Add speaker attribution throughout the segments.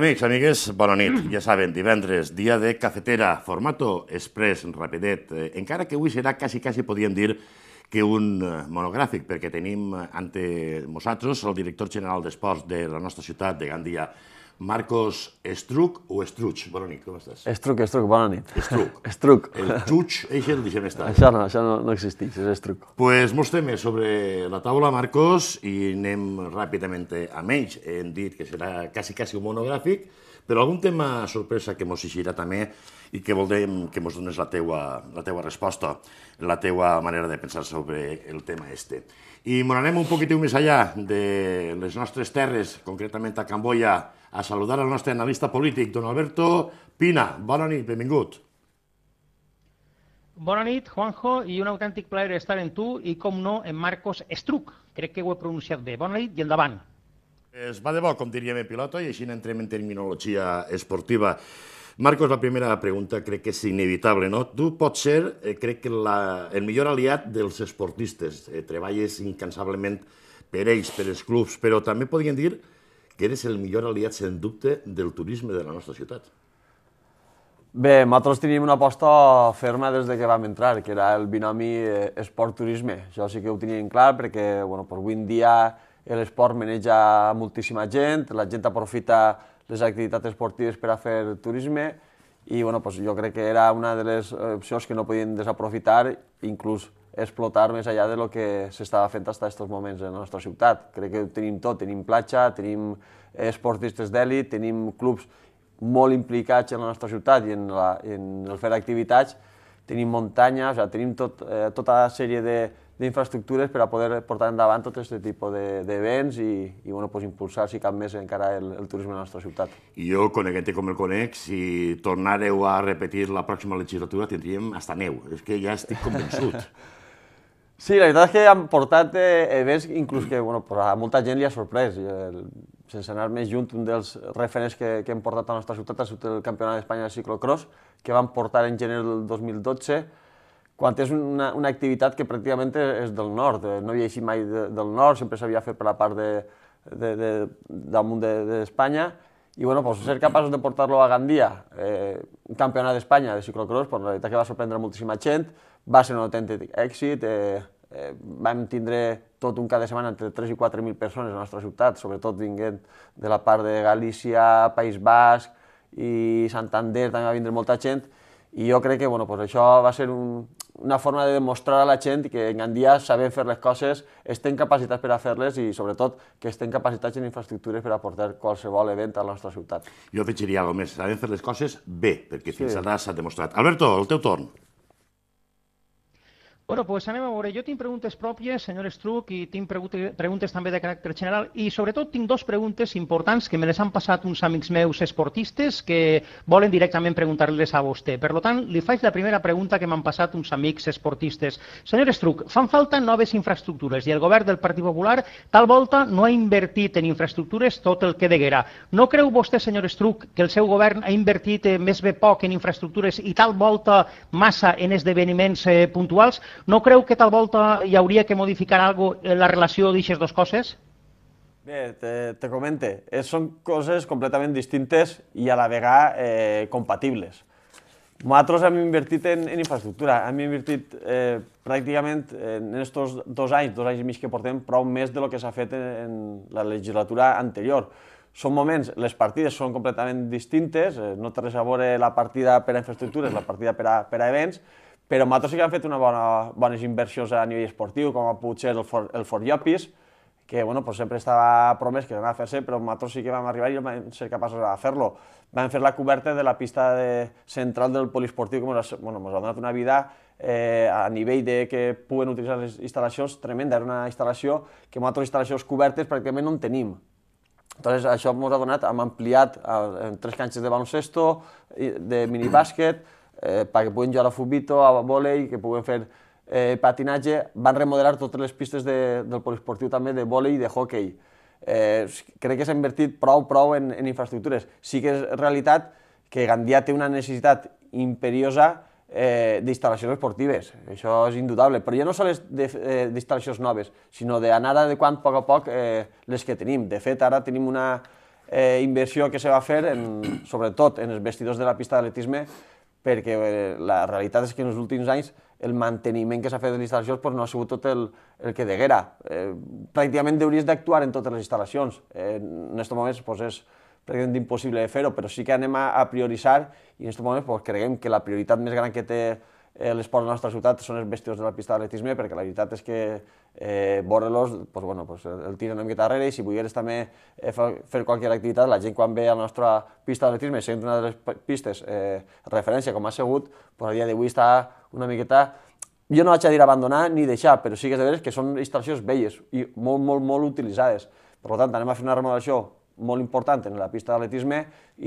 Speaker 1: Amics, amigues, bona nit. Ja saben, divendres, dia de cafetera, formato express, rapidet. Eh, encara que avui serà quasi, quasi podíem dir que un eh, monogràfic, perquè tenim ante nosaltres el director general d'Esports de la nostra ciutat de Gandia, Marcos Struc o Struch? Bona nit, com estàs? Struc, Struc, bona nit. Struc. Struc. El Chuch, això el deixem estar. Això no, això no, no existeix, és Struc. Doncs pues molts temes sobre la taula, Marcos, i anem ràpidament a menys. Hem dit que serà quasi, quasi un monogràfic, però algun tema sorpresa que mos exigirà també i que voldrem que mos dones la teua, la teua resposta, la teua manera de pensar sobre el tema este. I me n'anem un poquitiu més allà de les nostres terres, concretament a Camboia, a saludar el nostre analista polític, don Alberto Pina. Bona nit, benvingut.
Speaker 2: Bona nit, Juanjo, i un autèntic plaer estar en tu i, com no, en Marcos Estruc. Crec que ho he pronunciat bé. Bona nit i endavant.
Speaker 1: Es va de bo, com diríem piloto, i així entrem en terminologia esportiva. Marcos, la primera pregunta crec que és inevitable, no? Tu pots ser, eh, crec que la, el millor aliat dels esportistes. Eh, treballes incansablement per ells, per els clubs, però també podien dir que eres el millor aliat, sens dubte, del turisme de la nostra ciutat. Bé, nosaltres tenim una
Speaker 3: aposta ferma des de que vam entrar, que era el binomi eh, esport-turisme. Això sí que ho teníem clar perquè bueno, per avui en dia l'esport maneja moltíssima gent, la gent aprofita les activitats esportives per a fer turisme i bueno, pues, jo crec que era una de les eh, opcions que no podien desaprofitar, inclús explotar més allà de lo que s'estava fent fins a aquests moments en la nostra ciutat. Crec que ho tenim tot, tenim platja, tenim eh, esportistes d'elit, tenim clubs molt implicats en la nostra ciutat i en, la, en el fer activitats, tenim muntanya, o sigui, tenim tot, eh, tota sèrie de, d'infraestructures per a poder portar endavant tot aquest tipus d'events de, i, i bueno, pues, impulsar, si cap més, encara el, el turisme a la nostra ciutat.
Speaker 1: I jo, coneguent com el conec, si tornareu a repetir la pròxima legislatura, tindríem hasta neu. És que ja estic convençut. Sí, la veritat és que han
Speaker 3: portat eh, events inclús que bueno, pues a molta gent li ha sorprès. Eh, sense anar més junt, un dels referents que, que hem portat a la nostra ciutat ha sigut el Campionat d'Espanya de ciclocross, que van portar en gener del 2012 quan és una, una activitat que pràcticament és del nord, eh, no havia eixit mai de, del nord, sempre s'havia fet per la part de, de, de, damunt d'Espanya, de, i bueno, pues, ser capaços de portar-lo a Gandia, eh, un campionat d'Espanya de ciclocross, pues, la veritat que va sorprendre moltíssima gent, va ser un autèntic èxit, eh, eh, vam tindre tot un cada setmana entre 3 i 4.000 persones a la nostra ciutat, sobretot vinguent de la part de Galícia, País Basc i Santander, també va vindre molta gent, i jo crec que bueno, pues, això va ser un, una forma de demostrar a la gent que en Gandia sabem fer les coses, estem capacitats per a fer-les i sobretot que estem capacitats en infraestructures per a portar qualsevol
Speaker 1: event a la nostra ciutat. Jo afegiria alguna més, saben fer les coses bé, perquè fins sí. ara s'ha demostrat. Alberto, el teu torn.
Speaker 2: Bueno, pues anem a veure. Jo tinc preguntes pròpies, senyor Estruc, i tinc preguntes també de caràcter general i sobretot tinc dos preguntes importants que me les han passat uns amics meus esportistes que volen directament preguntar-les a vostè. Per tant, li faig la primera pregunta que m'han passat uns amics esportistes. Senyor Estruc, fan falta noves infraestructures i el govern del Partit Popular tal volta no ha invertit en infraestructures tot el que deguera. No creu vostè, senyor Estruc, que el seu govern ha invertit eh, més bé poc en infraestructures i tal volta massa en esdeveniments eh, puntuals? No creu que tal volta hi hauria que modificar algo eh, la relació d'aquestes dues coses?
Speaker 3: Bé, te, te comente, eh, són coses completament distintes i a la vegada eh, compatibles. Nosaltres hem invertit en, en infraestructura, hem invertit eh, pràcticament en aquests dos anys, dos anys i mig que portem, prou més de lo que s'ha fet en, en la legislatura anterior són moments, les partides són completament distintes, eh, no té res a veure la partida per a infraestructures, la partida per a, per a events, però amb altres sí que han fet una bona, bones inversions a nivell esportiu, com pot ser el, for, el Llopis, que bueno, pues sempre estava promès que anava a fer-se, però nosaltres sí que vam arribar i vam ser capaços de fer-lo. Vam fer la coberta de la pista de, central del poliesportiu, que ens bueno, ha donat una vida eh, a nivell de que puguen utilitzar les instal·lacions tremenda. Era una instal·lació que altres instal·lacions cobertes pràcticament no en tenim. Entonces, això ens ha donat, hem ampliat eh, en tres canxes de baloncesto, de minibàsquet, eh, perquè puguin jugar a futbito, a vòlei, que puguen fer eh, patinatge. Van remodelar totes les pistes de, del poliesportiu també de vòlei i de hockey. Eh, crec que s'ha invertit prou, prou en, en infraestructures. Sí que és realitat que Gandia té una necessitat imperiosa eh, d'instal·lacions esportives, això és indudable, però ja no sols eh, d'instal·lacions eh, noves, sinó d'anar adequant a poc a poc eh, les que tenim. De fet, ara tenim una eh, inversió que se va fer, en, sobretot en els vestidors de la pista d'atletisme, perquè eh, la realitat és que en els últims anys el manteniment que s'ha fet de les instal·lacions pues, no ha sigut tot el, el que deguera. Eh, pràcticament hauries d'actuar en totes les instal·lacions. Eh, en aquest moment pues, és pràcticament impossible fer-ho, però sí que anem a, a prioritzar i en aquest moment pues, creiem que la prioritat més gran que té eh, l'esport de la nostra ciutat són els vestidors de la pista d'atletisme, perquè la veritat és que eh, vore los pues, bueno, pues, el tiren una mica darrere i si volgués també eh, fer qualsevol activitat, la gent quan ve a la nostra pista d'atletisme, sent una de les pistes eh, referència com ha sigut, pues, a dia d'avui està una miqueta jo no vaig a dir abandonar ni deixar, però sí que és de veres que són instal·lacions velles i molt, molt, molt utilitzades. Per tant, anem a fer una remodelació molt important en la pista d'atletisme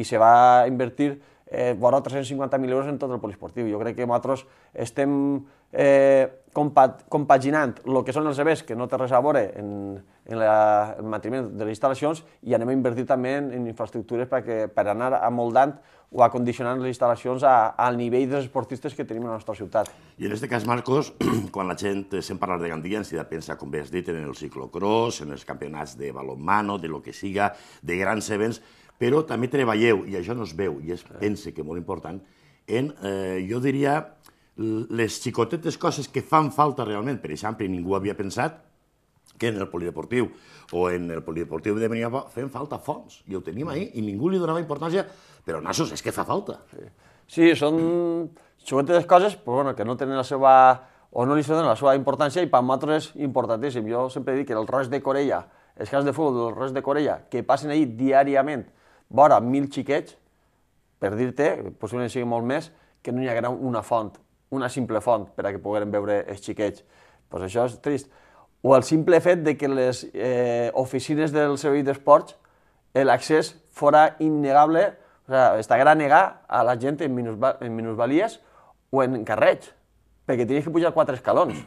Speaker 3: i se va invertir eh, vora 350.000 euros en tot el poliesportiu. Jo crec que nosaltres estem eh, compaginant el que són els events, que no té res a veure en, en, la, en el manteniment de les instal·lacions, i anem a invertir també en, en infraestructures perquè, per anar amoldant o acondicionant les instal·lacions a, al nivell dels esportistes
Speaker 1: que tenim a la nostra ciutat. I en aquest cas, Marcos, quan la gent sent parlar de Gandia, ens si pensa, com bé has dit, en el ciclocross, en els campionats de balonmano, de lo que siga, de grans events, però també treballeu, i això no es veu, i es pensa que és molt important, en, eh, jo diria, les xicotetes coses que fan falta realment. Per exemple, ningú havia pensat que en el polideportiu o en el polideportiu de Benidorm fem falta fons, i ho tenim ahir, i ningú li donava importància, però nassos, és que fa falta. Sí, sí són
Speaker 3: xicotetes coses però, bueno, que no tenen la seva o no li donen la seva importància i per nosaltres és importantíssim. Jo sempre dic que el res de Corella, els cas de futbol del res de Corella, que passen ahir diàriament, vora mil xiquets, per dir-te, possiblement sigui molt més, que no hi haguera una font, una simple font, per a que poguessin veure els xiquets. Doncs pues això és trist. O el simple fet de que les eh, oficines del servei d'esports, l'accés fora innegable, o sigui, estarà a negar a la gent en, en minusvalies o en carrets, perquè tenies que pujar quatre escalons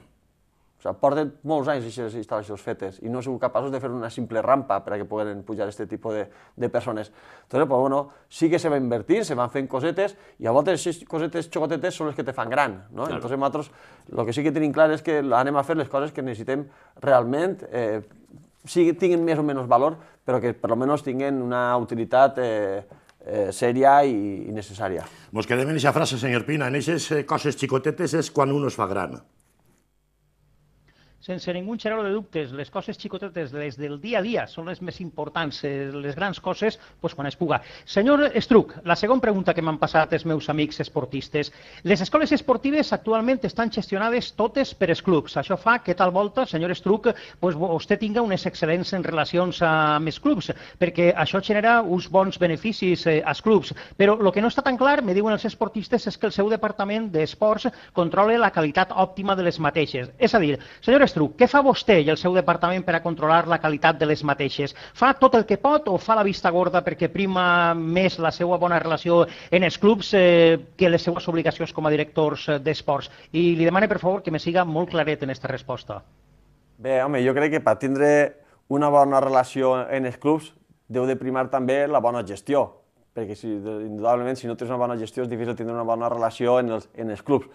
Speaker 3: sea, porten molts anys aquestes instal·lacions fetes i no són capaços de fer una simple rampa per a que puguen pujar aquest tipus de, de persones. Entonces, pues, bueno, sí que se va invertint, se van fent cosetes i a voltes aquestes cosetes xocotetes són les que te fan gran. No? Claro. Entonces, nosaltres el que sí que tenim clar és que anem a fer les coses que necessitem realment eh, sí, que tinguin més o menys valor, però que per almenys tinguin una utilitat
Speaker 1: eh, eh, sèria i, i necessària. Mos quedem en aquesta frase, senyor Pina, en aquestes eh, coses xicotetes és quan un es fa gran
Speaker 2: sense ningú xerrar de dubtes, les coses xicotetes, les del dia a dia, són les més importants, eh, les grans coses, doncs quan es puga. Senyor Estruc, la segona pregunta que m'han passat els meus amics esportistes. Les escoles esportives actualment estan gestionades totes per els clubs. Això fa que tal volta, senyor Estruc, doncs vostè tinga unes excel·lents en relacions amb els clubs, perquè això genera uns bons beneficis eh, als clubs. Però el que no està tan clar, me diuen els esportistes, és que el seu departament d'esports controla la qualitat òptima de les mateixes. És a dir, senyor Estruc, Truc, què fa vostè i el seu departament per a controlar la qualitat de les mateixes? Fa tot el que pot o fa la vista gorda perquè prima més la seva bona relació en els clubs eh, que les seues obligacions com a directors eh, d'esports? I li demane, per favor, que me siga molt claret en aquesta resposta.
Speaker 3: Bé, home, jo crec que per tindre una bona relació en els clubs deu de primar també la bona gestió, perquè si, indudablement si no tens una bona gestió és difícil tindre una bona relació en els, en els clubs.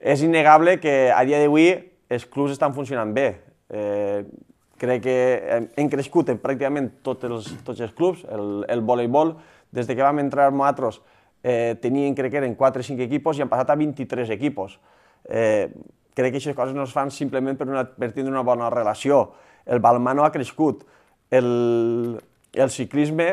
Speaker 3: És innegable que a dia d'avui els clubs estan funcionant bé. Eh, crec que hem, hem crescut en pràcticament tots els, tots els clubs. El, el voleibol, des de que vam entrar matros, eh, tenien, crec que eren 4 o 5 equipos i han passat a 23 equipos. Eh, crec que aquestes coses no es fan simplement per, una, per tindre una bona relació. El balmano ha crescut. El, el ciclisme,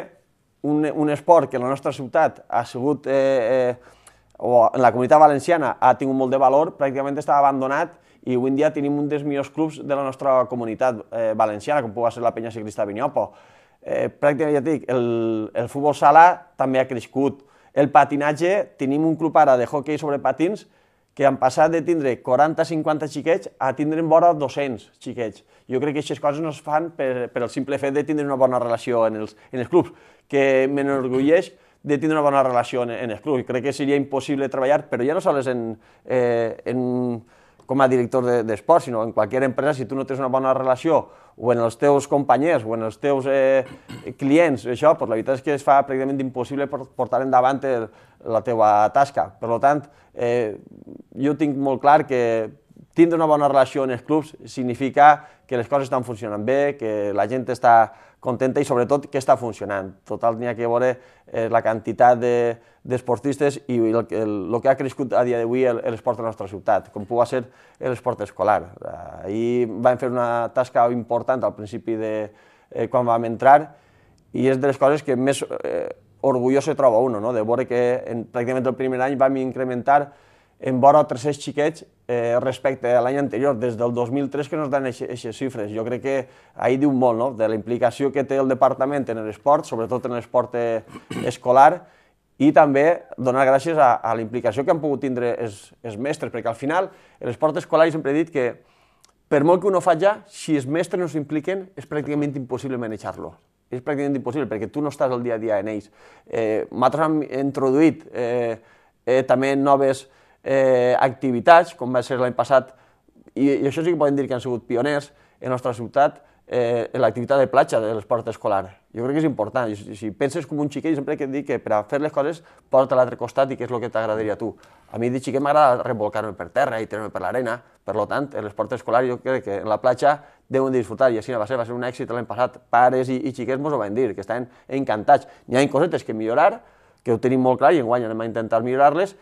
Speaker 3: un, un esport que la nostra ciutat ha sigut eh, eh, o en la comunitat valenciana ha tingut molt de valor, pràcticament està abandonat i avui en dia tenim un dels millors clubs de la nostra comunitat eh, valenciana, com pugui ser la penya ciclista Vinyopo. Eh, pràcticament, ja dic, el, el futbol sala també ha crescut. El patinatge, tenim un club ara de hockey sobre patins que han passat de tindre 40-50 xiquets a tindre en vora 200 xiquets. Jo crec que aquestes coses no es fan per, per el simple fet de tindre una bona relació en els, en els clubs, que m'enorgulleix de tindre una bona relació en, en els clubs. Crec que seria impossible treballar, però ja no sols en, eh, en com a director d'esport, de, sinó en qualsevol empresa, si tu no tens una bona relació o en els teus companys o en els teus eh, clients, això, pues, la veritat és que es fa pràcticament impossible portar endavant el, la teva tasca. Per tant, eh, jo tinc molt clar que tindre una bona relació en els clubs significa que les coses estan funcionant bé, que la gent està contenta i sobretot que està funcionant. Total, n'hi ha que veure eh, la quantitat d'esportistes de, i el, el, el, que ha crescut a dia d'avui l'esport de la nostra ciutat, com pugui ser l'esport escolar. Ahir vam fer una tasca important al principi de eh, quan vam entrar i és de les coses que més eh, orgullós se troba uno, no? de veure que en, pràcticament el primer any vam incrementar en vora 300 xiquets eh, respecte a l'any anterior, des del 2003 que no es dan aquestes xifres. Jo crec que ahir diu molt no? de la implicació que té el departament en l'esport, sobretot en l'esport eh, escolar, i també donar gràcies a, a la implicació que han pogut tindre els, els mestres, perquè al final l'esport escolar, sempre he dit que per molt que un ho faci ja, si els mestres no s'impliquen, és pràcticament impossible manejar-lo. És pràcticament impossible, perquè tu no estàs el dia a dia en ells. Eh, nosaltres hem introduït eh, eh, també noves eh, activitats, com va ser l'any passat, i, i això sí que podem dir que han sigut pioners en la nostra ciutat, eh, l'activitat de platja de l'esport escolar. Jo crec que és important. Si, si penses com un xiquet, sempre que et dic que per a fer les coses porta a l'altre costat i què és el que t'agradaria a tu. A mi de xiquet m'agrada revolcar-me per terra i tirar-me per l'arena. Per lo tant, l'esport escolar jo crec que en la platja deuen disfrutar i així va ser, va ser un èxit l'any passat. Pares i, i xiquets mos ho van dir, que estaven encantats. N'hi ha cosetes que millorar, que ho tenim molt clar i enguany anem a intentar millorar-les,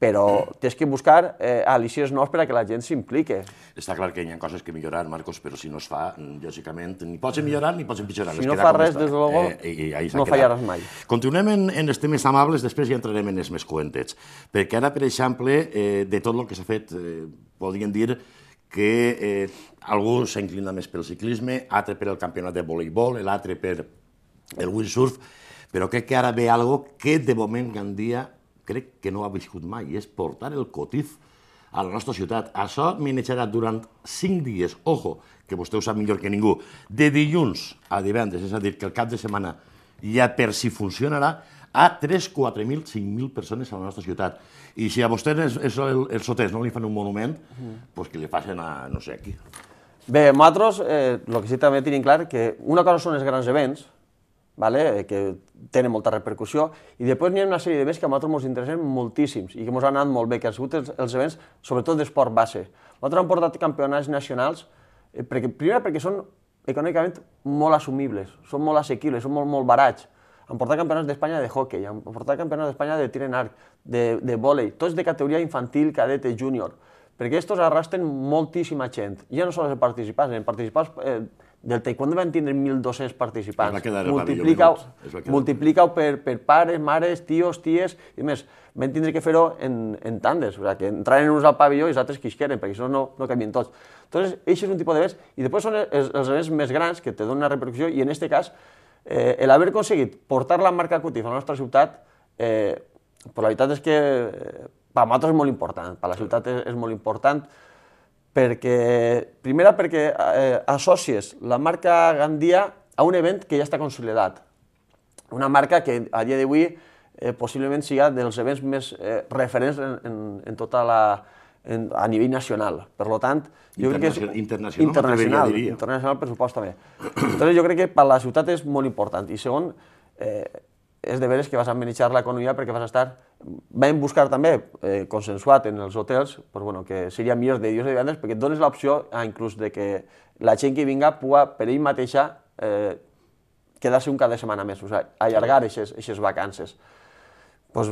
Speaker 3: però tens que
Speaker 1: buscar eh, al·licies nous per a que la gent s'implique. Està clar que hi ha coses que millorar, Marcos, però si no es fa, mm, lògicament, ni pots millorar ni pots empitjorar. Si no fa res, des de logo, eh, eh, i, i no fallaràs mai. Continuem en, en els temes amables, després ja entrarem en els més coentets, perquè ara, per exemple, eh, de tot el que s'ha fet, eh, podríem dir que eh, algú s'inclina més pel ciclisme, altre per el campionat de voleibol, l'altre per el windsurf, però crec que ara ve algo que de moment Gandia crec que no ha viscut mai, i és portar el cotif a la nostra ciutat. Això minetjarà durant 5 dies, ojo, que vostè ho sap millor que ningú, de dilluns a divendres, és a dir, que el cap de setmana ja per si funcionarà, a 3, 4.000, 5.000 persones a la nostra ciutat. I si a vostè és, és el, els hotels no li fan un monument, doncs pues que li facin a no sé qui. Bé, nosaltres,
Speaker 3: eh, el que sí també tenim clar, que una cosa són els grans events, vale? Eh, que tenen molta repercussió, i després n'hi ha una sèrie de més que a nosaltres ens interessen moltíssims i que ens han anat molt bé, que han sigut els, els events, sobretot d'esport base. Nosaltres hem portat campionats nacionals, eh, perquè, primer perquè són econòmicament molt assumibles, són molt assequibles, són molt, molt barats. Han portat campionats d'Espanya de hockey, han portat campionats d'Espanya de tir en arc, de, de vòlei, tots de categoria infantil, cadete, júnior, perquè aquests arrasten moltíssima gent. Ja no són els participants, els participants eh, del taekwondo van tindre 1.200 participants. Multiplica-ho multiplica, per, per pares, mares, tios, ties i més. van tindre que fer-ho en, en tandes, o sigui, que entraren uns al pavelló i els altres que perquè això no, no, canvien tots. Entonces, això és un tipus de d'events, i després són els, els events més grans que te donen una repercussió, i en aquest cas, eh, el haver aconseguit portar la marca Cutif a la nostra ciutat, eh, però la veritat és que eh, per nosaltres és molt important, per la ciutat és, és molt important, perquè, primera perquè eh, associes la marca Gandia a un event que ja està consolidat. Una marca que a dia d'avui eh, possiblement siga dels events més eh, referents en, en, en tota la, en, a nivell nacional. Per lo tant, jo crec que és... Internacional, internacional, diria. Eh? internacional per supost, també. Entonces, jo crec que per la ciutat és molt important. I segon, eh, és de veres que vas a manejar l'economia perquè vas a estar vam buscar també, eh, consensuat en els hotels, pues, bueno, que seria millor de dilluns de divendres perquè et dones l'opció ah, inclús de que la gent que vinga pugui per ell mateixa eh, quedar-se un cada setmana més, o sigui, allargar aquestes vacances. Pues,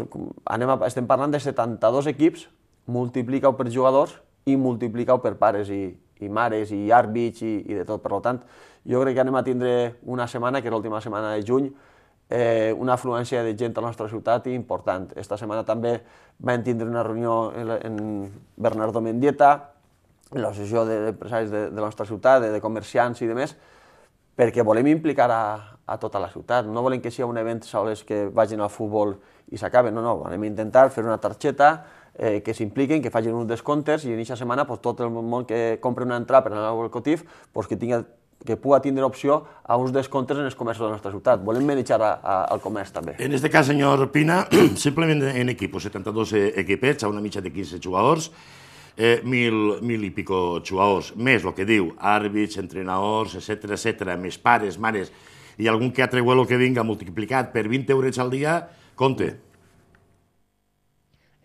Speaker 3: anem a, estem parlant de 72 equips, multiplica-ho per jugadors i multiplica-ho per pares i, i mares i àrbits i, i de tot. Per tant, jo crec que anem a tindre una setmana, que és l'última setmana de juny, eh, una afluència de gent a la nostra ciutat i important. Esta setmana també vam tindre una reunió en, Bernardo Mendieta, en l'associació d'empresaris de, de la nostra ciutat, de, de comerciants i de més, perquè volem implicar a, a tota la ciutat. No volem que sigui un event sols que vagin al futbol i s'acaben, no, no, volem intentar fer una targeta eh, que s'impliquen, que facin uns descomptes i en aquesta setmana pues, tot el món que compra una entrada per anar al Cotif pues, que tingui que pugui tindre opció a uns descomptes en els comerços de la nostra ciutat. Volem manejar a, a, al comerç
Speaker 1: també. En este cas, senyor Pina, simplement en equip, 72 e, equipets, a una mitja de 15 jugadors, eh, mil, mil i pico jugadors, més el que diu, àrbits, entrenadors, etc etc, més pares, mares, i algun que altre el que vinga multiplicat per 20 euros al dia, compte.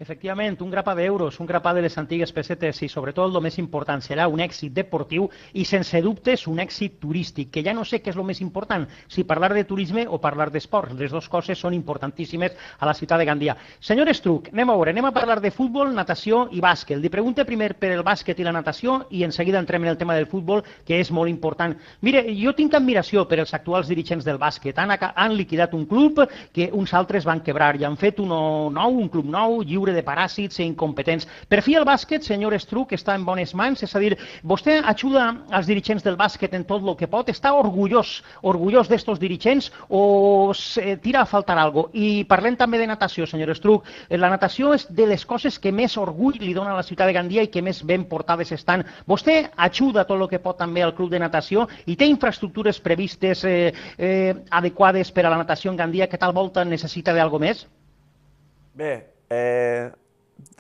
Speaker 2: Efectivament, un grapà d'euros, un grapà de les antigues pessetes i sobretot el més important serà un èxit deportiu i sense dubtes un èxit turístic, que ja no sé què és el més important, si parlar de turisme o parlar d'esport. Les dues coses són importantíssimes a la ciutat de Gandia. Senyor Estruc, anem a veure, anem a parlar de futbol, natació i bàsquet. Li pregunte primer per el bàsquet i la natació i en seguida entrem en el tema del futbol, que és molt important. Mire, jo tinc admiració per els actuals dirigents del bàsquet. Han, han liquidat un club que uns altres van quebrar i han fet un nou, un club nou, lliure de paràsits i e incompetents. Per fi el bàsquet, senyor Estruc, està en bones mans, és a dir, vostè ajuda als dirigents del bàsquet en tot el que pot, està orgullós, orgullós d'estos dirigents o se eh, tira a faltar algo. I parlem també de natació, senyor Estruc. Eh, la natació és de les coses que més orgull li dona a la ciutat de Gandia i que més ben portades estan. Vostè ajuda tot el que pot també al club de natació i té infraestructures previstes eh, eh, adequades per a la natació en Gandia que tal volta necessita d'algo més?
Speaker 3: Bé, Eh,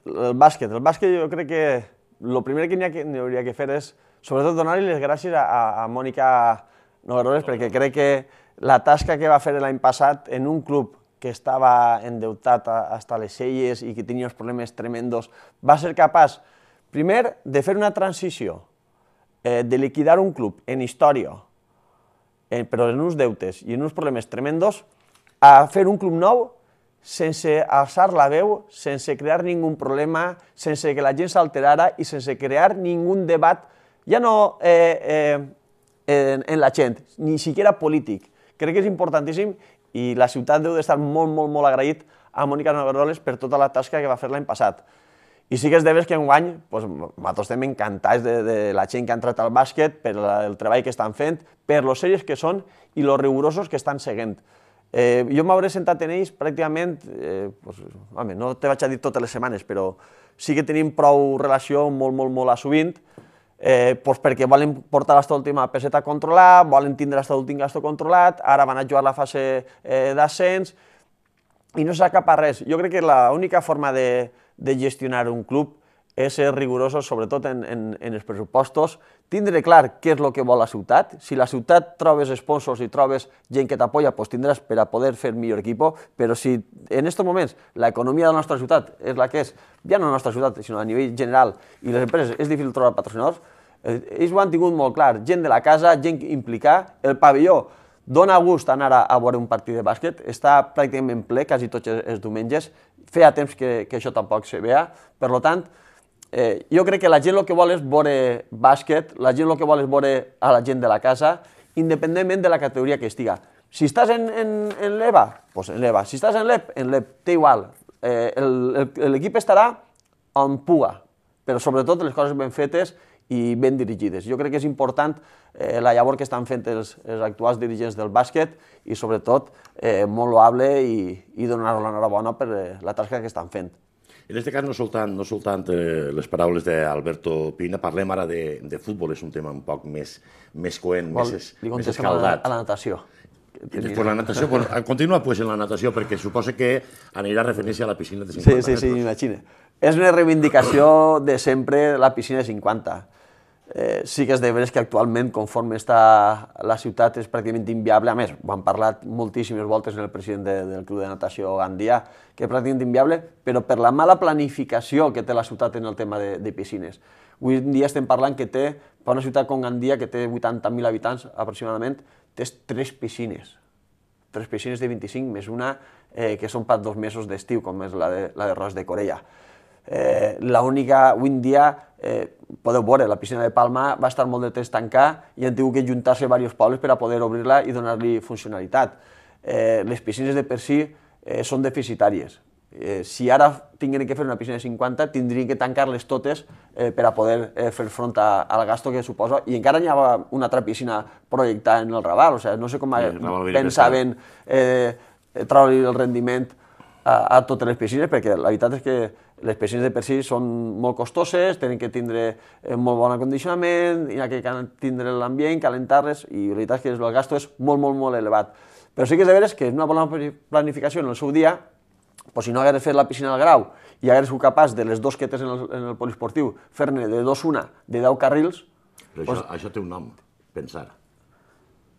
Speaker 3: el bàsquet. El bàsquet jo crec que el primer que n'hi hauria que fer és sobretot donar-li les gràcies a, a Mònica Nogueroles perquè crec que la tasca que va fer l'any passat en un club que estava endeutat hasta les celles i que tenia uns problemes tremendos, va ser capaç, primer, de fer una transició, eh, de liquidar un club en història, eh, però en uns deutes i en uns problemes tremendos, a fer un club nou sense alçar la veu, sense crear ningú problema, sense que la gent s'alterara i sense crear ningú debat, ja no eh, eh, en, en la gent, ni siquiera polític. Crec que és importantíssim i la ciutat deu d'estar molt, molt, molt agraït a Mònica Navarroles per tota la tasca que va fer l'any passat. I sí que és de que enguany, doncs, nosaltres estem encantats de, de la gent que ha entrat al bàsquet, per la, el treball que estan fent, per les sèries que són i els rigorosos que estan seguint. Eh, jo m'hauré sentat en ells pràcticament, eh, pues, home, no te vaig a dir totes les setmanes, però sí que tenim prou relació molt, molt, molt a sovint, eh, pues perquè volen portar aquesta última peseta a controlar, volen tindre l'estat últim gasto controlat, ara van a jugar la fase eh, d'ascens, i no s'acapa res. Jo crec que l'única forma de, de gestionar un club és ser rigorosos, sobretot en, en, en els pressupostos, tindre clar què és el que vol la ciutat. Si la ciutat trobes sponsors i trobes gent que t'apoya, doncs tindràs per a poder fer millor equip. però si en aquests moments l'economia de la nostra ciutat és la que és, ja no la nostra ciutat, sinó a nivell general, i les empreses és difícil trobar patrocinadors, eh, ells ho han tingut molt clar, gent de la casa, gent implicar, el pavelló, dona gust anar a, a veure un partit de bàsquet, està pràcticament ple quasi tots els, els diumenges, feia temps que, que això tampoc se vea, per tant, Eh, jo crec que la gent el que vol és veure bàsquet, la gent el que vol és veure a la gent de la casa, independentment de la categoria que estiga. Si estàs en, en, en l'EVA, doncs en l'EVA. Si estàs en l'EP, en l'EP, té igual. Eh, L'equip estarà on puga, però sobretot les coses ben fetes i ben dirigides. Jo crec que és important eh, la labor que estan fent els, els actuals dirigents del bàsquet i sobretot eh, molt loable i, i donar-los l'enhorabona per eh, la tasca que estan fent.
Speaker 1: En aquest cas, no soltant, no soltant eh, les paraules d'Alberto Pina, parlem ara de, de futbol, és un tema un poc més, més coent, Vol, més, més escaldat. A la, a la natació. I després la natació, bueno, continua pues, en la natació, perquè suposa que anirà a referència a la piscina de 50 Sí, sí, sí, imagina. És una reivindicació
Speaker 3: de sempre la piscina de 50. Eh, sí que és de veres que actualment, conforme està la ciutat, és pràcticament inviable. A més, ho han parlat moltíssimes voltes en el president de, del club de natació Gandia, que és pràcticament inviable, però per la mala planificació que té la ciutat en el tema de, de piscines. Avui en dia estem parlant que té, per una ciutat com Gandia, que té 80.000 habitants aproximadament, té tres piscines. Tres piscines de 25 més una eh, que són per dos mesos d'estiu, com és la de, la de Ros de Corella eh, única, avui en dia, eh, podeu veure, la piscina de Palma va estar molt de temps tancar i han tingut que juntar-se diversos pobles per a poder obrir-la i donar-li funcionalitat. Eh, les piscines de per si eh, són deficitàries. Eh, si ara tinguin que fer una piscina de 50, tindrien que tancar-les totes eh, per a poder eh, fer front a, al gasto que suposa. I encara hi ha una altra piscina projectada en el Raval, o sigui, no sé com sí, pensaven eh, eh traure el rendiment a, a totes les piscines, perquè la veritat és que les piscines de per si són molt costoses, tenen que tindre eh, molt bon acondicionament, hi ha que tindre l'ambient, calentar-les, i la veritat és que el gasto és molt, molt, molt elevat. Però sí que és de veres que és una bona planificació en el seu dia, però si no hagués fet la piscina al grau i hagués sigut capaç de les dues que tens en el, en el poliesportiu, fer-ne de dos una, de deu carrils... Però doncs... això,
Speaker 1: això té un nom, pensar.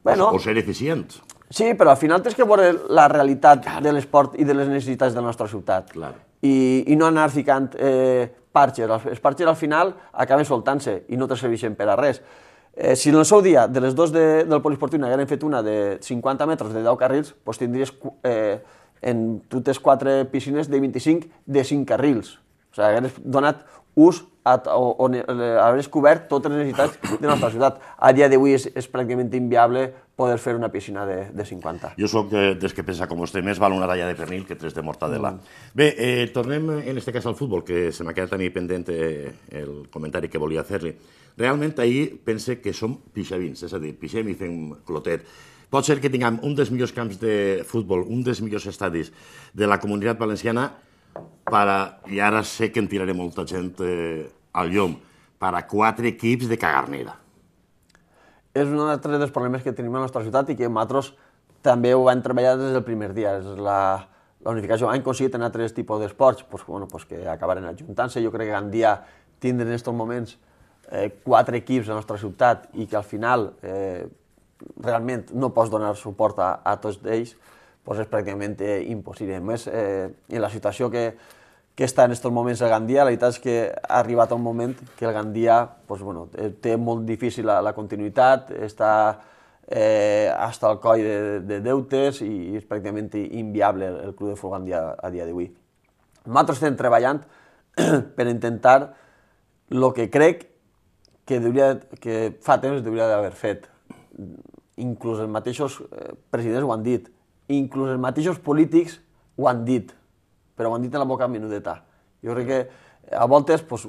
Speaker 1: Bueno, o ser eficient.
Speaker 3: Sí, però al final tens que veure la realitat claro. de l'esport i de les necessitats de la nostra ciutat. Claro i, i no anar ficant eh, parxes. Els parxes al final acaben soltant-se i no te serveixen per a res. Eh, si en el seu dia de les dues de, del poliesportiu n'hagueren fet una de 50 metres de 10 carrils, doncs tindries eh, en totes quatre piscines de 25 de 5 carrils. O sigui, hagués donat ús a, on eh, hagués cobert totes les necessitats de la nostra ciutat. A dia d'avui és, és pràcticament inviable poder fer una piscina de, de 50.
Speaker 1: Jo sóc eh, des que pensa com vostè, més val una talla de pernil que tres de mortadela. Mm. Bé, eh, tornem en este cas al futbol, que se m'ha quedat a mi pendent eh, el comentari que volia fer-li. Realment ahir pense que som pixavins, és a dir, pixem i fem clotet. Pot ser que tinguem un dels millors camps de futbol, un dels millors estadis de la comunitat valenciana, para, i ara sé que en tiraré molta gent eh, al llom, per a quatre equips de cagarnera. És un
Speaker 3: altre dels problemes que tenim a la nostra ciutat i que nosaltres també ho vam treballat des del primer dia. És la, la unificació. Han aconseguit en altres tipus d'esports pues, bueno, pues que acabaren ajuntant se Jo crec que en dia tindre en aquests moments eh, quatre equips a la nostra ciutat i que al final eh, realment no pots donar suport a, a tots ells, pues és pràcticament eh, impossible. Més eh, en la situació que, que està en aquests moments el Gandia, la veritat és que ha arribat un moment que el Gandia pues, bueno, eh, té molt difícil la, la continuïtat, està eh, hasta el coll de, de deutes i, és pràcticament inviable el, club de futbol a dia d'avui. Nosaltres estem treballant per intentar el que crec que, deuria, que fa temps hauria d'haver fet. Inclús els mateixos eh, presidents ho han dit inclús els mateixos polítics ho han dit, però ho han dit en la boca minudeta. Jo crec que a voltes pues,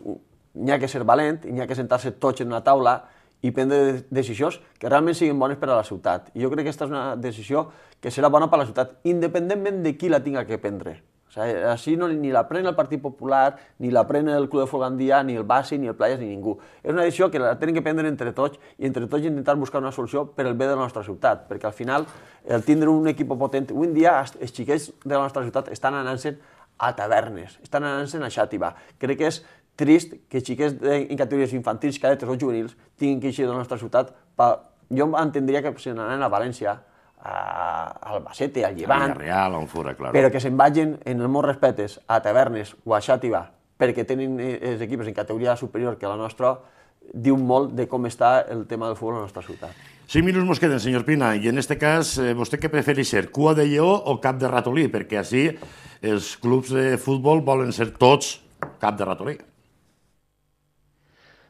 Speaker 3: n'hi ha que ser valent, n'hi ha que sentar-se tots en una taula i prendre decisions que realment siguin bones per a la ciutat. I jo crec que aquesta és una decisió que serà bona per a la ciutat, independentment de qui la tinga que prendre sigui, així no, ni la pren el Partit Popular, ni la pren el Club de Fogandia, ni el Basi, ni el Playas, ni ningú. És una decisió que la tenen que prendre entre tots i entre tots intentar buscar una solució per al bé de la nostra ciutat, perquè al final el tindre un equip potent... Avui dia els xiquets de la nostra ciutat estan anant-se'n a tavernes, estan anant-se'n a xàtiva. Crec que és trist que xiquets de, en categories infantils, cadetes o juvenils tinguin que eixir de la nostra ciutat. Pa... Jo entendria que si anaven a València, a Albacete, al Llevant... A
Speaker 1: Real, on fora, claro. Però que
Speaker 3: se'n vagin, en els meus respectes, a Tavernes o a Xàtiva, perquè tenen eh, els equips en categoria superior que la nostra, diu molt de com està el tema del futbol a la nostra ciutat.
Speaker 1: Sí, minuts mos queden, senyor Pina, i en este cas, eh, vostè què preferi ser, cua de lleó o cap de ratolí? Perquè així els clubs de futbol volen ser tots cap de ratolí.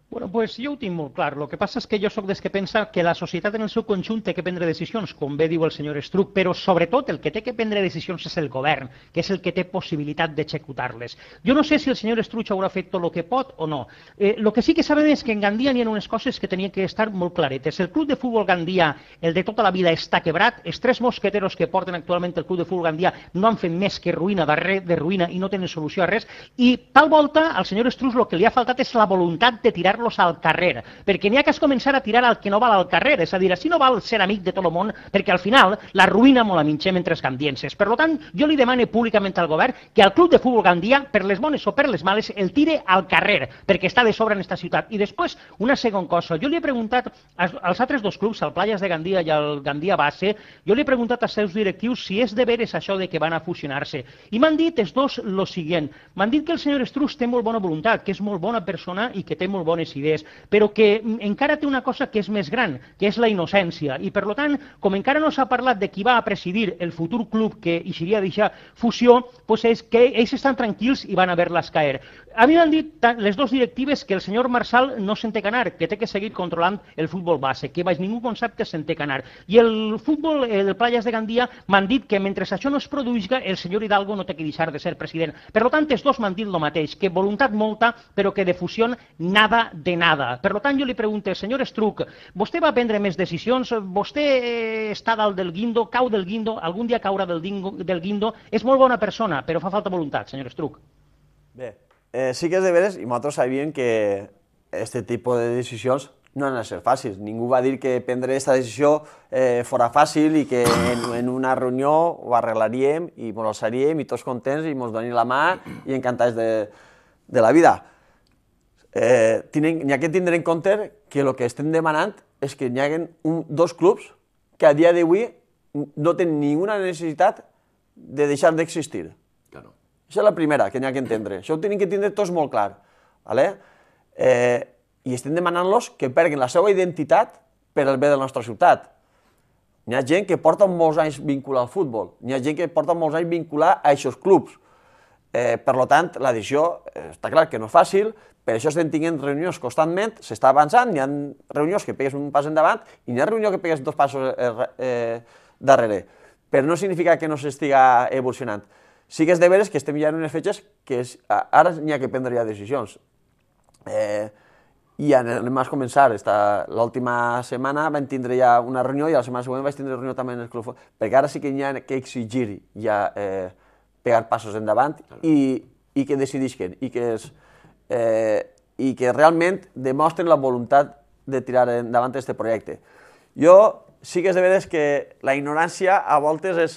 Speaker 2: Bueno, pues jo ho tinc molt clar. El que passa és que jo sóc des que pensa que la societat en el seu conjunt té que prendre decisions, com bé diu el senyor Struc, però sobretot el que té que prendre decisions és el govern, que és el que té possibilitat d'executar-les. Jo no sé si el senyor Struc haurà fet tot el que pot o no. El eh, lo que sí que sabem és que en Gandia hi ha unes coses que tenien que estar molt claretes. El club de futbol Gandia, el de tota la vida, està quebrat. Els tres mosqueteros que porten actualment el club de futbol Gandia no han fet més que ruïna darrere de ruïna i no tenen solució a res. I tal volta al senyor Struc el que li ha faltat és la voluntat de tirar tirar-los al carrer, perquè n'hi ha que es començar a tirar el que no val al carrer, és a dir, si no val ser amic de tot el món, perquè al final la ruïna molt a mitjà mentre es gandienses. Per tant, jo li demane públicament al govern que el club de futbol Gandia, per les bones o per les males, el tire al carrer, perquè està de sobre en aquesta ciutat. I després, una segona cosa, jo li he preguntat als altres dos clubs, al Playas de Gandia i al Gandia Base, jo li he preguntat als seus directius si és de veres això de que van a fusionar-se. I m'han dit els dos lo siguient. M'han dit que el senyor Estrus té molt bona voluntat, que és molt bona persona i que té molt bones bones idees, però que mm, encara té una cosa que és més gran, que és la innocència. I, per tant, com encara no s'ha parlat de qui va a presidir el futur club que eixiria deixar fusió, doncs és que ells estan tranquils i van a veure les caer. A mi m'han dit les dues directives que el senyor Marçal no se'n té que anar, que té que seguir controlant el futbol base, que baix ningú que se'n té que anar. I el futbol del eh, Playas de Gandia m'han dit que mentre això no es produïsca, el senyor Hidalgo no té que deixar de ser president. Per tant, els dos m'han dit el mateix, que voluntat molta, però que de fusió nada de nada. Per tant, jo li pregunto, senyor Estruc, vostè va prendre més decisions? Vostè eh, està dalt del guindo, cau del guindo, algun dia caurà del, dingo, del guindo? És molt bona persona, però fa falta voluntat, senyor Estruc.
Speaker 3: Bé, eh, sí que és de veres, i nosaltres sabíem que aquest tipus de decisions no han de ser fàcils. Ningú va dir que prendre aquesta decisió eh, fora fàcil i que en, en una reunió ho arreglaríem i ens alçaríem i tots contents i ens donin la mà i encantats de, de la vida eh, n'hi ha que tindre en compte que el que estem demanant és que n'hi haguen un, dos clubs que a dia d'avui no tenen ninguna necessitat de deixar d'existir. Claro. Això és la primera que n'hi ha que entendre. Això ho tenen que tindre tots molt clar. Vale? Eh, I estem demanant-los que perguin la seva identitat per al bé de la nostra ciutat. N'hi ha gent que porta molts anys vincular al futbol, n'hi ha gent que porta molts anys vincular a aquests clubs. Eh, per lo tant, la decisió eh, està clar que no és fàcil, per això estem tinguent reunions constantment, s'està avançant, hi ha reunions que pegues un pas endavant i hi ha reunions que pegues dos passos eh, eh, darrere. Però no significa que no s'estiga evolucionant. Sí que és de veres que estem ja en unes fetges que és, ara n'hi ha que prendre ja decisions. Eh, i anem a començar. L'última setmana vam tindre ja una reunió i la setmana següent vaig tindre reunió també en el club, perquè ara sí que n'hi ha que exigir ja eh, pegar passos endavant i, i que decidisquen i que, es, eh, i que realment demostren la voluntat de tirar endavant aquest projecte. Jo sí que és de veres que la ignorància a voltes és,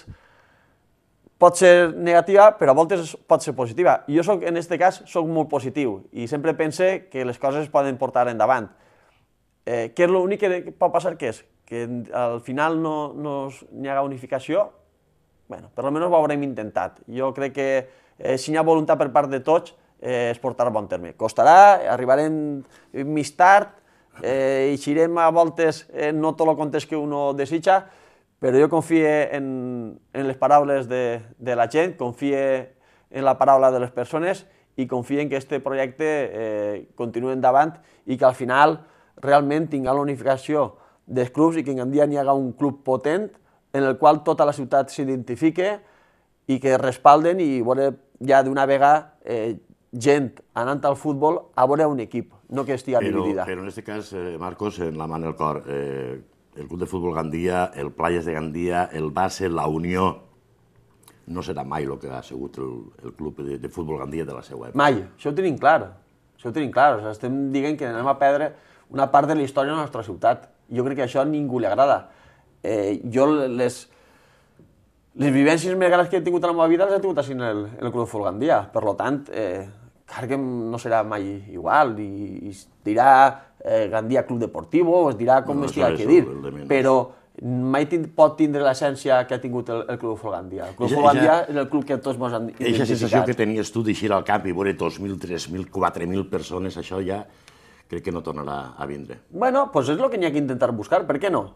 Speaker 3: pot ser negativa, però a voltes pot ser positiva. Jo soc, en aquest cas sóc molt positiu i sempre pense que les coses es poden portar endavant. Eh, què és l'únic que pot passar que és? Que al final no, no hi haga unificació, bueno, per almenys ho haurem intentat. Jo crec que eh, si hi ha voluntat per part de tots, eh, es portarà a bon terme. Costarà, arribarem més tard, eh, eixirem a voltes eh, no tot el context que uno desitja, però jo confie en, en les paraules de, de la gent, confie en la paraula de les persones i confie en que aquest projecte eh, continuï endavant i que al final realment tinga la unificació dels clubs i que en dia n'hi haga un club potent en el qual tota la ciutat s'identifica i que respalden i veure ja d'una vegada eh, gent anant al futbol a veure un equip, no que estigui però, dividida. Però
Speaker 1: en aquest cas, eh, Marcos, en la mà en el cor, eh, el Club de Futbol Gandia, el Playas de Gandia, el Base, la Unió, no serà mai el que ha sigut el, el club de, de futbol gandia de la seva època. Mai,
Speaker 3: això ho tenim clar. Això ho tenim clar. O sigui, estem dient que anem a perdre una part de la història de la nostra ciutat. Jo crec que això a ningú li agrada eh, jo les, les vivències més grans que he tingut a la meva vida les he tingut així en el, en el Club de Folgandia. Per lo tant, eh, clar que no serà mai igual i, i es dirà eh, Gandia Club Deportivo, es dirà com no, no estigui que dir, però mai tind pot tindre l'essència que ha tingut el, el Club Folgandia. El Club Folgandia és el club que tots ens han identificat. Eixa sensació que
Speaker 1: tenies tu d'eixir al camp i veure 2.000, 3.000, 4.000 persones, això ja crec que no tornarà a vindre.
Speaker 3: Bueno, doncs pues és el que n'hi ha que intentar buscar, per què no?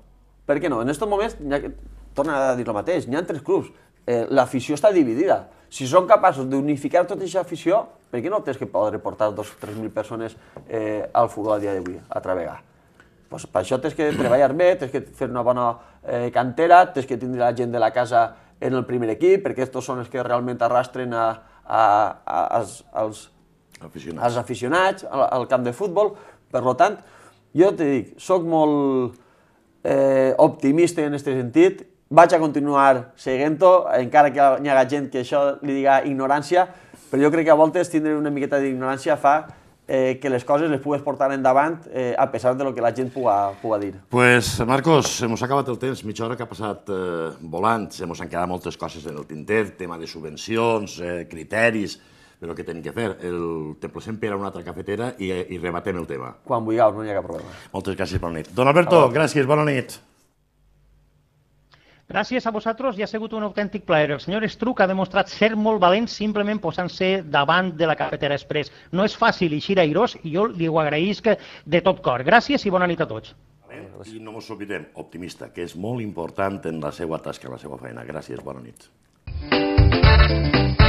Speaker 3: Per què no? En aquest moment, ha, torna a dir el mateix, n'hi ha tres clubs, eh, l'afició està dividida. Si són capaços d'unificar tota aquesta afició, per què no tens que poder portar 2 o 3.000 persones eh, al futbol a dia d'avui, a Travegà? Pues per això tens que treballar bé, tens que fer una bona eh, cantera, tens que tindre la gent de la casa en el primer equip, perquè aquests són els que realment arrastren a, a, a, als, als, aficionats, als aficionats al, al camp de futbol. Per tant, jo te dic, sóc molt eh, optimista en aquest sentit. Vaig a continuar seguint-ho, encara que hi hagi gent que això li diga ignorància, però jo crec que a voltes tindre una miqueta d'ignorància fa eh, que les coses les pugues portar endavant eh, a pesar de lo que la gent puga, puga dir.
Speaker 1: Pues, Marcos, se ha acabat el temps, mitja hora que ha passat eh, volant, se mos han quedat moltes coses en el tinter, tema de subvencions, eh, criteris, però què tenim que fer? El, te placem per a una altra cafetera i, i rematem el tema.
Speaker 3: Quan vulgueu, no hi ha cap problema.
Speaker 1: Moltes gràcies, bona nit. Don Alberto, Hola. gràcies, bona nit.
Speaker 2: Gràcies a vosaltres i ha sigut un autèntic plaer. El senyor Estruc ha demostrat ser molt valent simplement posant-se davant de la cafetera express. No és fàcil eixir airós i jo li ho agraïsc de tot cor. Gràcies i bona nit a tots.
Speaker 1: I no ens oblidem, optimista, que és molt important en la seva tasca, en la seva feina. Gràcies, bona nit.